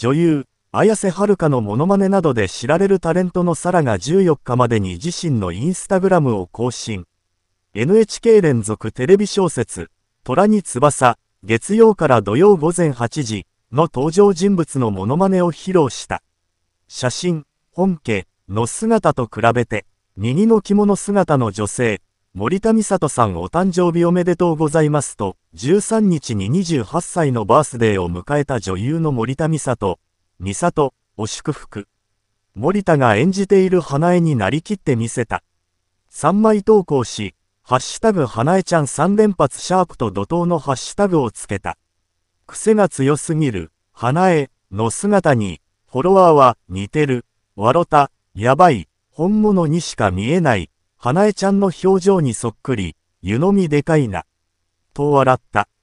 女優、綾瀬はるかのモノマネなどで知られるタレントのサラが14日までに自身のインスタグラムを更新。NHK 連続テレビ小説、虎に翼、月曜から土曜午前8時の登場人物のモノマネを披露した。写真、本家の姿と比べて、右の着物姿の女性、森田美里さんお誕生日おめでとうございますと、13日に28歳のバースデーを迎えた女優の森田美里、美里お祝福。森田が演じている花江になりきってみせた。3枚投稿し、ハッシュタグ花江ちゃん3連発シャープと怒涛のハッシュタグをつけた。癖が強すぎる、花江の姿に、フォロワーは似てる、わろた、やばい、本物にしか見えない、花江ちゃんの表情にそっくり、湯飲みでかいな。と笑った。